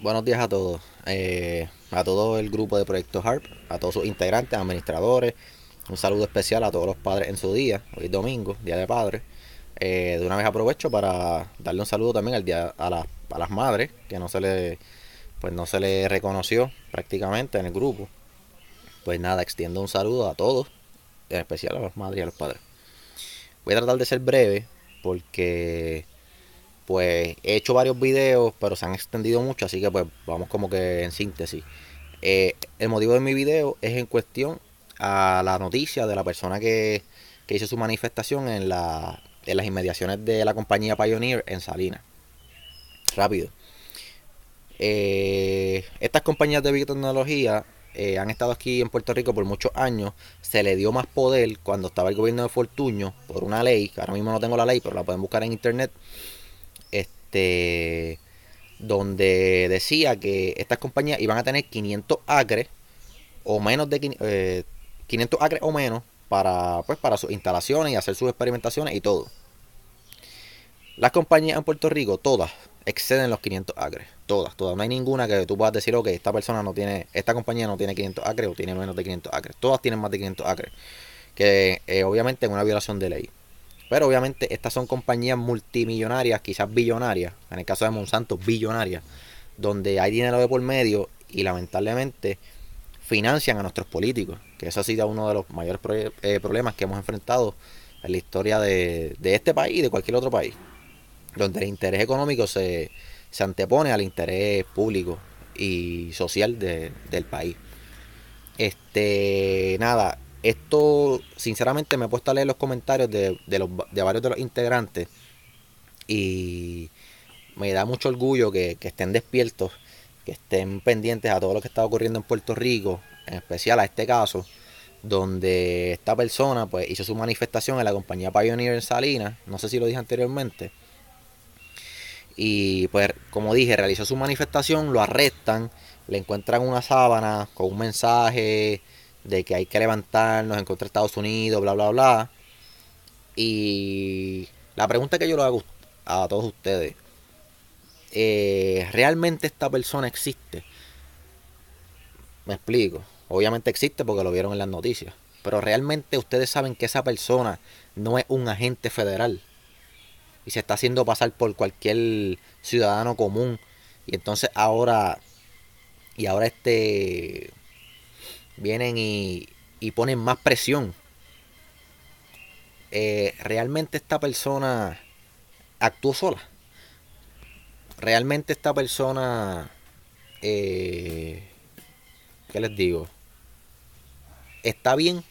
Buenos días a todos, eh, a todo el grupo de Proyecto HARP, a todos sus integrantes, administradores. Un saludo especial a todos los padres en su día, hoy es domingo, Día de Padres. Eh, de una vez aprovecho para darle un saludo también al día, a, las madres, que no se le pues no se le reconoció prácticamente en el grupo. Pues nada, extiendo un saludo a todos, en especial a las madres y a los padres. Voy a tratar de ser breve porque pues he hecho varios videos, pero se han extendido mucho, así que pues vamos como que en síntesis. Eh, el motivo de mi video es en cuestión a la noticia de la persona que, hizo su manifestación en, las inmediaciones de la compañía Pioneer en Salinas. Rápido. Eh, estas compañías de biotecnología eh, han estado aquí en Puerto Rico por muchos años. Se le dio más poder cuando estaba el gobierno de Fortuño por una ley, que ahora mismo no tengo la ley, pero la pueden buscar en internet este, donde decía que estas compañías iban a tener 500 acres o menos de 500 eh, acres o menos para, pues, para sus instalaciones y hacer sus experimentaciones y todo. Las compañías en Puerto Rico, todas, exceden los 500 acres. Todas, todas. No hay ninguna que tú puedas decir, ok, esta persona no tiene, esta compañía no tiene 500 acres o tiene menos de 500 acres. Todas tienen más de 500 acres. Que eh, obviamente es una violación de ley. Pero obviamente estas son compañías multimillonarias, quizás billonarias, en el caso de Monsanto, billonarias, donde hay dinero de por medio y lamentablemente financian a nuestros políticos, que eso ha sido uno de los mayores eh, problemas que hemos enfrentado en la historia de, este país y de cualquier otro país, donde el interés económico se, se antepone al interés público y social del país. Este, nada, esto, sinceramente, me he puesto a leer los comentarios de, varios de los integrantes y me da mucho orgullo que, estén despiertos, que estén pendientes a todo lo que está ocurriendo en Puerto Rico, en especial a este caso, donde esta persona pues hizo su manifestación en la compañía Pioneer en Salinas, no sé si lo dije anteriormente, y pues como dije, realizó su manifestación, lo arrestan, le encuentran una sábana con un mensaje de que hay que levantarnos en contra de Estados Unidos, bla, bla, bla. Y la pregunta que yo le hago a todos ustedes, eh, ¿realmente esta persona existe? Me explico. Obviamente existe porque lo vieron en las noticias. Pero realmente ustedes saben que esa persona no es un agente federal. Y se está haciendo pasar por cualquier ciudadano común. Y entonces ahora. Y ahora este vienen y, y ponen más presión. Eh, realmente esta persona actuó sola. Realmente esta persona, eh, ¿qué les digo? ¿Está bien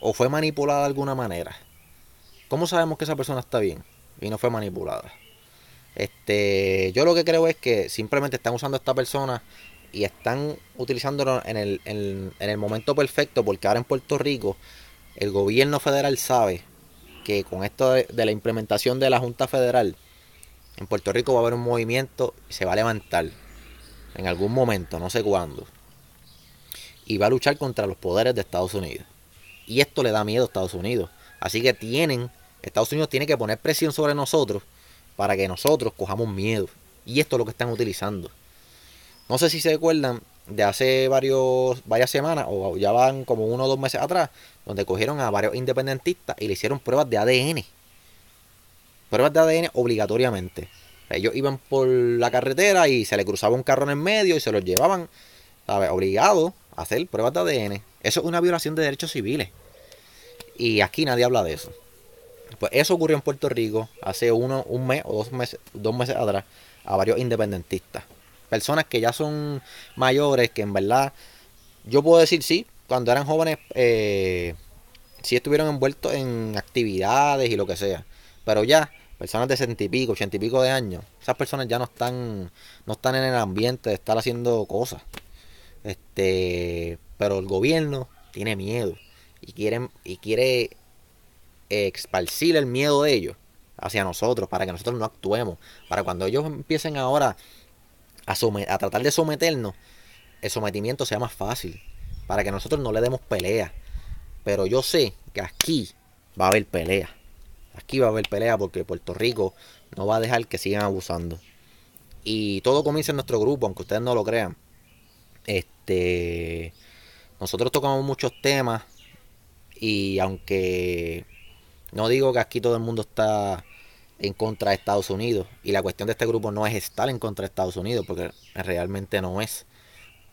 o fue manipulada de alguna manera? ¿Cómo sabemos que esa persona está bien y no fue manipulada? Este, yo lo que creo es que simplemente están usando a esta persona y están utilizándolo en el, en, el momento perfecto porque ahora en Puerto Rico el gobierno federal sabe que con esto de, de, la implementación de la Junta Federal, en Puerto Rico va a haber un movimiento y se va a levantar en algún momento, no sé cuándo. Y va a luchar contra los poderes de Estados Unidos. Y esto le da miedo a Estados Unidos. Así que tienen, Estados Unidos tiene que poner presión sobre nosotros para que nosotros cojamos miedo. Y esto es lo que están utilizando. No sé si se acuerdan de hace varias semanas, o ya van como uno o dos meses atrás, donde cogieron a varios independentistas y le hicieron pruebas de ADN. Pruebas de ADN obligatoriamente. Ellos iban por la carretera y se le cruzaba un carro en medio y se los llevaban, Obligados a hacer pruebas de ADN. Eso es una violación de derechos civiles. Y aquí nadie habla de eso. Pues eso ocurrió en Puerto Rico hace uno, un mes o dos meses, dos meses atrás a varios independentistas personas que ya son mayores, que en verdad, yo puedo decir sí, cuando eran jóvenes, eh, sí estuvieron envueltos en actividades y lo que sea. Pero ya, personas de 60 y pico, 80 y pico de años, esas personas ya no están, no están en el ambiente de estar haciendo cosas. Este, pero el gobierno tiene miedo y y quiere esparcir el miedo de ellos hacia nosotros, para que nosotros no actuemos, para cuando ellos empiecen ahora a, tratar de someternos, el sometimiento sea más fácil. Para que nosotros no le demos pelea. Pero yo sé que aquí va a haber pelea. Aquí va a haber pelea porque Puerto Rico no va a dejar que sigan abusando. Y todo comienza en nuestro grupo, aunque ustedes no lo crean. Este. Nosotros tocamos muchos temas. Y aunque no digo que aquí todo el mundo está en contra de Estados Unidos. Y la cuestión de este grupo no es estar en contra de Estados Unidos, porque realmente no es.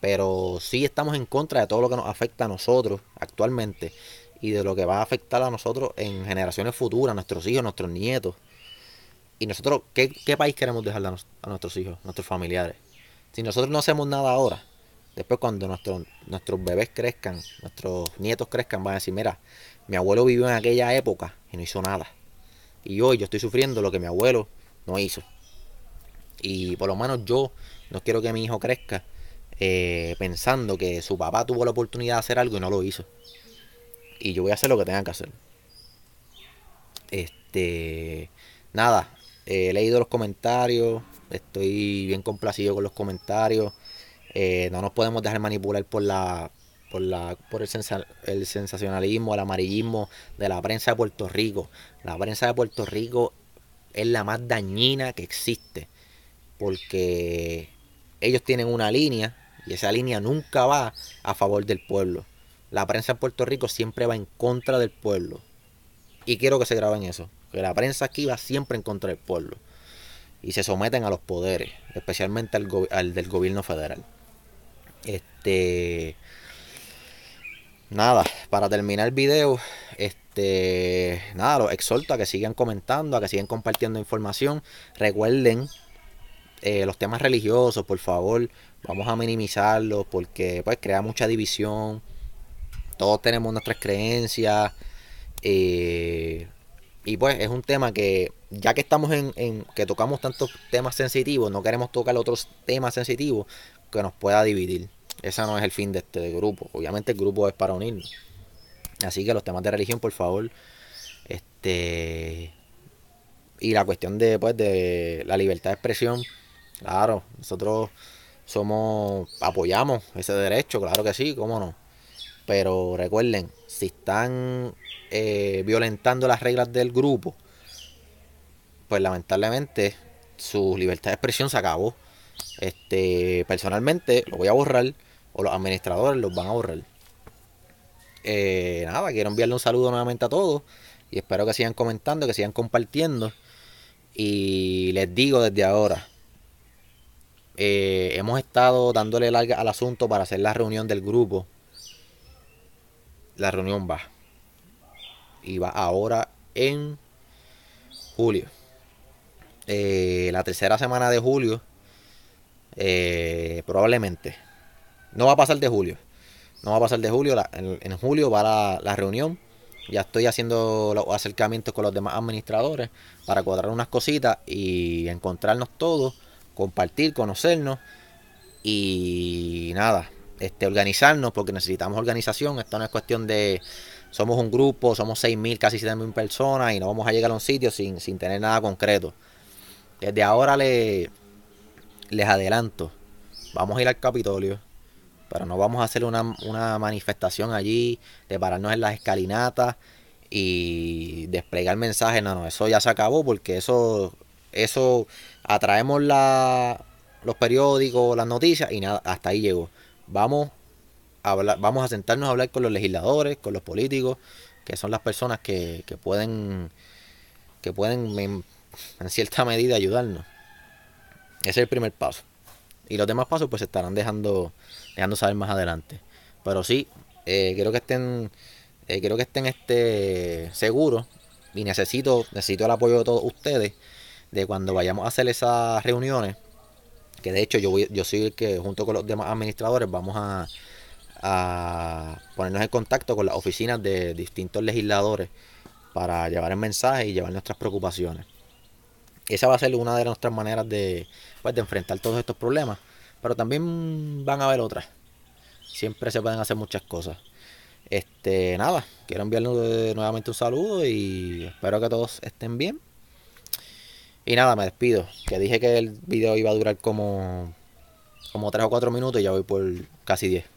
Pero sí estamos en contra de todo lo que nos afecta a nosotros actualmente y de lo que va a afectar a nosotros en generaciones futuras, nuestros hijos, nuestros nietos. Y nosotros, ¿qué, país queremos dejarle a, nuestros hijos, a nuestros familiares? Si nosotros no hacemos nada ahora, después cuando nuestros nuestros bebés crezcan, nuestros nietos crezcan, van a decir, mira, mi abuelo vivió en aquella época y no hizo nada. Y hoy yo estoy sufriendo lo que mi abuelo no hizo. Y por lo menos yo no quiero que mi hijo crezca eh, pensando que su papá tuvo la oportunidad de hacer algo y no lo hizo. Y yo voy a hacer lo que tenga que hacer. Este. Nada. Eh, he leído los comentarios. Estoy bien complacido con los comentarios. Eh, no nos podemos dejar manipular por la por, el, sensacionalismo, el amarillismo de la prensa de Puerto Rico. La prensa de Puerto Rico es la más dañina que existe, porque ellos tienen una línea y esa línea nunca va a favor del pueblo. La prensa de Puerto Rico siempre va en contra del pueblo. Y quiero que se graben eso. Que la prensa aquí va siempre en contra del pueblo. Y se someten a los poderes, especialmente al del gobierno federal. Este nada, para terminar el video, este, nada, los exhorto a que sigan comentando, a que sigan compartiendo información. Recuerden eh, los temas religiosos, por favor, vamos a minimizarlos porque pues crea mucha división. Todos tenemos nuestras creencias. Eh, y pues es un tema que, ya que estamos en, que tocamos tantos temas sensitivos, no queremos tocar otros temas sensitivos que nos pueda dividir. Ese no es el fin de este grupo. Obviamente el grupo es para unirnos. Así que los temas de religión, por favor, este y la cuestión de pues de la libertad de expresión, claro, nosotros somos apoyamos ese derecho, claro que sí, cómo no. Pero recuerden, si están eh, violentando las reglas del grupo, pues lamentablemente su libertad de expresión se acabó. Este, personalmente lo voy a borrar o los administradores los van a ahorrar. Eh, nada, quiero enviarle un saludo nuevamente a todos y espero que sigan comentando, que sigan compartiendo. Y les digo desde ahora, eh, hemos estado dándole larga al asunto para hacer la reunión del grupo. La reunión va. Y va ahora en julio. Eh, la tercera semana de julio. probablemente. No va a pasar de julio. No va a pasar de julio. en, julio va la, la reunión. Ya estoy haciendo los acercamientos con los demás administradores para cuadrar unas cositas y encontrarnos todos, compartir, conocernos y nada, este, organizarnos porque necesitamos organización. Esto no es cuestión de somos un grupo, somos 6.000, casi 7.000 personas y no vamos a llegar a un sitio sin, sin tener nada concreto. Desde ahora le, les adelanto, vamos a ir al Capitolio, pero no vamos a hacer una, manifestación allí de pararnos en las escalinatas y desplegar mensajes. No, no, eso ya se acabó porque eso, eso atraemos los periódicos, las noticias y nada, hasta ahí llegó. Vamos a, hablar, vamos a sentarnos a hablar con los legisladores, con los políticos, que son las personas que, pueden, que pueden en cierta medida ayudarnos. Ese es el primer paso. Y los demás pasos pues se estarán dejando, dejando saber más adelante. Pero sí, eh, quiero que estén, eh, que estén este, seguros y necesito, necesito el apoyo de todos ustedes de cuando vayamos a hacer esas reuniones. Que de hecho yo, yo soy el que junto con los demás administradores vamos a, a ponernos en contacto con las oficinas de distintos legisladores para llevar el mensaje y llevar nuestras preocupaciones esa va a ser una de nuestras maneras pues, de, enfrentar todos estos problemas. Pero también van a haber otras. Siempre se pueden hacer muchas cosas. Este, nada, quiero enviar eh, nuevamente un saludo y espero que todos estén bien. Y nada, me despido. Que dije que el video iba a durar como, como 3 o 4 minutos y ya voy por casi 10.